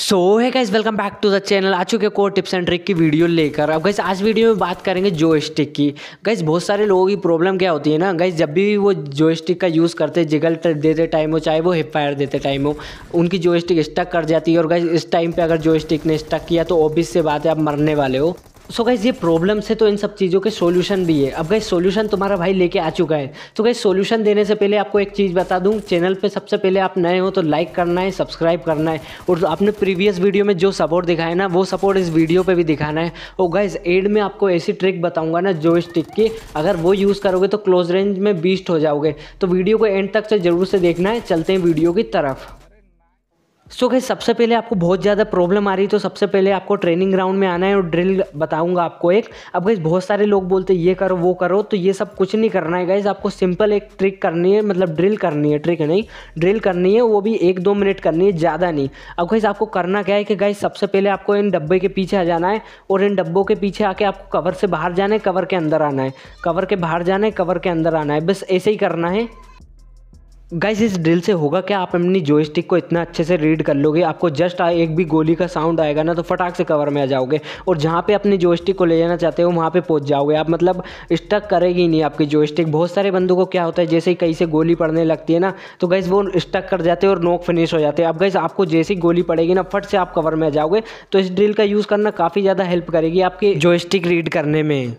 सो है guys welcome back to the channel आ चुके कोर टिप्स एंड ट्रिक की वीडियो लेकर अब गाइज आज वीडियो में बात करेंगे जोस्टिक की गाइज बहुत सारे लोगों की प्रॉब्लम क्या होती है ना गाइज जब भी वो जोस्टिक का यूज़ करते जिगल देते टाइम हो चाहे वो हिप फायर देते टाइम हो उनकी जोस्टिक स्टक कर जाती है और गाइज इस टाइम पर अगर जोस्टिक ने स्टक किया तो ऑब्वियस से बात है आप मरने वाले हो सो गाइज ये प्रॉब्लम्स से तो इन सब चीज़ों के सॉल्यूशन भी है अब गई सॉल्यूशन तुम्हारा भाई लेके आ चुका है तो गई सॉल्यूशन देने से पहले आपको एक चीज़ बता दूँ चैनल पे सबसे पहले आप नए हो तो लाइक करना है सब्सक्राइब करना है और आपने प्रीवियस वीडियो में जो सपोर्ट दिखाया ना वो सपोर्ट इस वीडियो पर भी दिखाना है और गाइज एड में आपको ऐसी ट्रिक बताऊँगा ना जो स्टिक की अगर वो यूज़ करोगे तो क्लोज रेंज में बीस्ट हो जाओगे तो वीडियो को एंड तक से ज़रूर से देखना है चलते हैं वीडियो की तरफ सो so, गई सबसे पहले आपको बहुत ज़्यादा प्रॉब्लम आ रही है तो सबसे पहले आपको ट्रेनिंग ग्राउंड में आना है और ड्रिल बताऊंगा आपको एक अब गई बहुत सारे लोग बोलते हैं ये करो वो करो तो ये सब कुछ नहीं करना है गाइज आपको सिंपल एक ट्रिक करनी है मतलब ड्रिल करनी है ट्रिक नहीं ड्रिल करनी है वो भी एक दो मिनट करनी है ज़्यादा नहीं अब गाइज आपको करना क्या है कि गाइज सबसे पहले आपको इन डब्बे के पीछे आ जाना है और इन डब्बों के पीछे आके आपको कवर से बाहर जाना है कवर के अंदर आना है कवर के बाहर जाना है कवर के अंदर आना है बस ऐसे ही करना है गाइज इस ड्रिल से होगा क्या आप अपनी स्टिक को इतना अच्छे से रीड कर लोगे आपको जस्ट आए एक भी गोली का साउंड आएगा ना तो फटाक से कवर में आ जाओगे और जहाँ पे अपनी स्टिक को ले जाना चाहते हो वहाँ पे पहुँच जाओगे आप मतलब स्टक करेगी नहीं आपकी स्टिक बहुत सारे बंदों को क्या होता है जैसे ही कहीं से गोली पड़ने लगती है ना तो गाइज़ वो स्टक कर जाते हैं और नोक फिनिश हो जाते हैं अब गाइज आपको जैसे ही गोली पड़ेगी ना फट से आप कवर में आ जाओगे तो इस ड्रिल का यूज़ करना काफ़ी ज़्यादा हेल्प करेगी आपकी जॉयस्टिक रीड करने में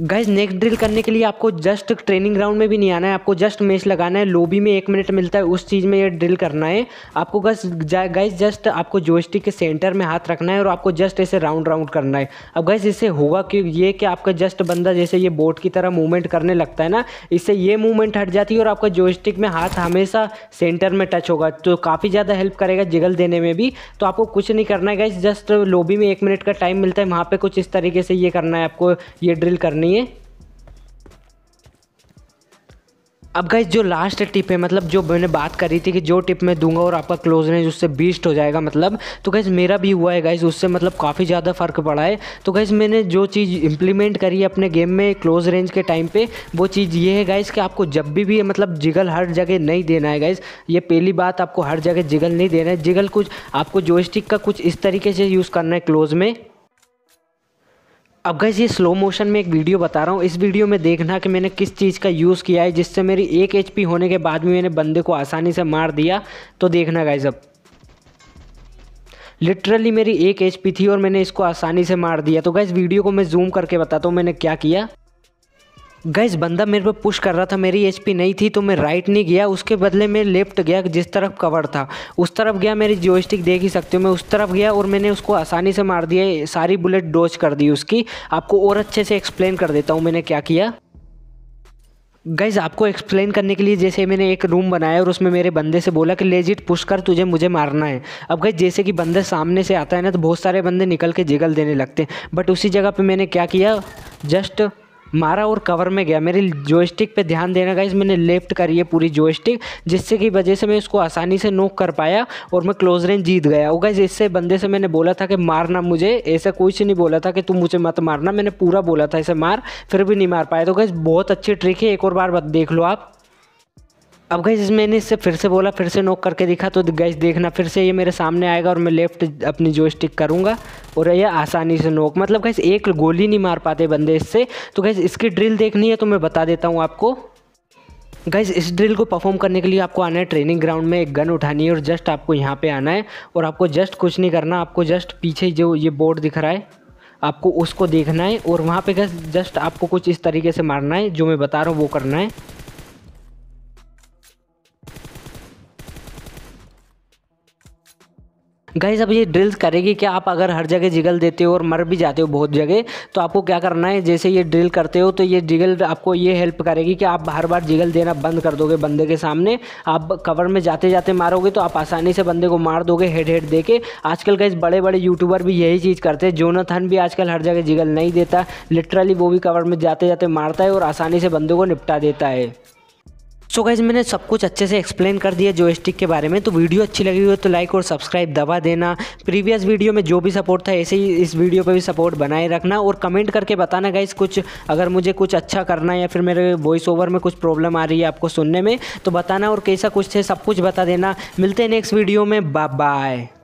गाइज नेक ड्रिल करने के लिए आपको जस्ट ट्रेनिंग ग्राउंड में भी नहीं आना है आपको जस्ट मैच लगाना है लोबी में एक मिनट मिलता है उस चीज़ में ये ड्रिल करना है आपको गस गाइज जस्ट आपको जोस्टिक के सेंटर में हाथ रखना है और आपको जस्ट ऐसे राउंड राउंड करना है अब गाइज इससे होगा कि ये कि आपका जस्ट बंदा जैसे ये बोट की तरह मूवमेंट करने लगता है ना इससे ये मूवमेंट हट जाती है और आपका जोस्टिक में हाथ हमेशा सेंटर में टच होगा तो काफ़ी ज़्यादा हेल्प करेगा जिगल देने में भी तो आपको कुछ नहीं करना है गाइज जस्ट लोबी में एक मिनट का टाइम मिलता है वहाँ पर कुछ इस तरीके से ये करना है आपको ये ड्रिल करनी है अब गाइज जो लास्ट टिप है मतलब जो मैंने बात करी थी कि जो टिप मैं दूंगा और आपका क्लोजनेस उससे बीस्ट हो जाएगा मतलब तो गाइज मेरा भी हुआ है गाइज उससे मतलब काफ़ी ज़्यादा फ़र्क पड़ा है तो गाइज मैंने जो चीज़ इंप्लीमेंट करी है अपने गेम में क्लोज रेंज के टाइम पे वो चीज़ ये है गाइज कि आपको जब भी भी मतलब जिगल हर जगह नहीं देना है गाइज ये पहली बात आपको हर जगह जिगल नहीं देना है जिगल कुछ आपको जो का कुछ इस तरीके से यूज़ करना है क्लोज में अब गैस ये स्लो मोशन में एक वीडियो बता रहा हूँ इस वीडियो में देखना कि मैंने किस चीज़ का यूज़ किया है जिससे मेरी एक एच होने के बाद भी मैंने बंदे को आसानी से मार दिया तो देखना गैस अब लिटरली मेरी एक एच थी और मैंने इसको आसानी से मार दिया तो गैस वीडियो को मैं जूम करके बताता हूँ मैंने क्या किया गैस बंदा मेरे पे पुश कर रहा था मेरी एच नहीं थी तो मैं राइट नहीं गया उसके बदले मैं लेफ्ट गया जिस तरफ कवर था उस तरफ गया मेरी जोस्टिक देख ही सकते हो मैं उस तरफ गया और मैंने उसको आसानी से मार दिया सारी बुलेट डोज कर दी उसकी आपको और अच्छे से एक्सप्लेन कर देता हूँ मैंने क्या किया गैज़ आपको एक्सप्लेन करने के लिए जैसे मैंने एक रूम बनाया और उसमें मेरे बंदे से बोला कि लेजिट पुश कर तुझे मुझे मारना है अब गई जैसे कि बंदे सामने से आता है ना तो बहुत सारे बंदे निकल के जिगल देने लगते हैं बट उसी जगह पे मैंने क्या किया जस्ट मारा और कवर में गया मेरी जोस्टिक पे ध्यान देना गाइज मैंने लेफ्ट करी है पूरी जोस्टिक जिससे की वजह से मैं इसको आसानी से नोक कर पाया और मैं क्लोज रेंज जीत गया और गाइज इससे बंदे से मैंने बोला था कि मारना मुझे ऐसा कोई से नहीं बोला था कि तुम मुझे मत मारना मैंने पूरा बोला था इसे मार फिर भी नहीं मार पाया तो गाइज बहुत अच्छी ट्रिक है एक और बार देख लो आप अब गैस मैंने इससे फिर से बोला फिर से नोक करके देखा तो गैस देखना फिर से ये मेरे सामने आएगा और मैं लेफ़्ट अपनी जो स्टिक करूँगा और ये आसानी से नोक मतलब गैस एक गोली नहीं मार पाते बंदे इससे तो गैस इसकी ड्रिल देखनी है तो मैं बता देता हूँ आपको गाइज इस ड्रिल को परफॉर्म करने के लिए आपको आना है ट्रेनिंग ग्राउंड में एक गन उठानी है और जस्ट आपको यहाँ पे आना है और आपको जस्ट कुछ नहीं करना आपको जस्ट पीछे जो ये बोर्ड दिख रहा है आपको उसको देखना है और वहाँ पे गैस जस्ट आपको कुछ इस तरीके से मारना है जो मैं बता रहा हूँ वो करना है गाइज अब ये ड्रिल्स करेगी कि आप अगर हर जगह जिगल देते हो और मर भी जाते हो बहुत जगह तो आपको क्या करना है जैसे ये ड्रिल करते हो तो ये जिगल आपको ये हेल्प करेगी कि आप हर बार जिगल देना बंद कर दोगे बंदे के सामने आप कवर में जाते जाते मारोगे तो आप आसानी से बंदे को मार दोगे हेड हेड दे के आजकल गाइज बड़े बड़े यूट्यूबर भी यही चीज़ करते हैं जोनाथन भी आजकल हर जगह जिगल नहीं देता लिटरली वो भी कवर में जाते जाते मारता है और आसानी से बंदे को निपटा देता है सो गाइज मैंने सब कुछ अच्छे से एक्सप्लेन कर दिया जॉयस्टिक के बारे में तो वीडियो अच्छी लगी है तो लाइक और सब्सक्राइब दबा देना प्रीवियस वीडियो में जो भी सपोर्ट था ऐसे ही इस वीडियो पर भी सपोर्ट बनाए रखना और कमेंट करके बताना गाइज कुछ अगर मुझे कुछ अच्छा करना है या फिर मेरे वॉइस ओवर में कुछ प्रॉब्लम आ रही है आपको सुनने में तो बताना और कैसा कुछ है सब कुछ बता देना मिलते हैं नेक्स्ट वीडियो में बाय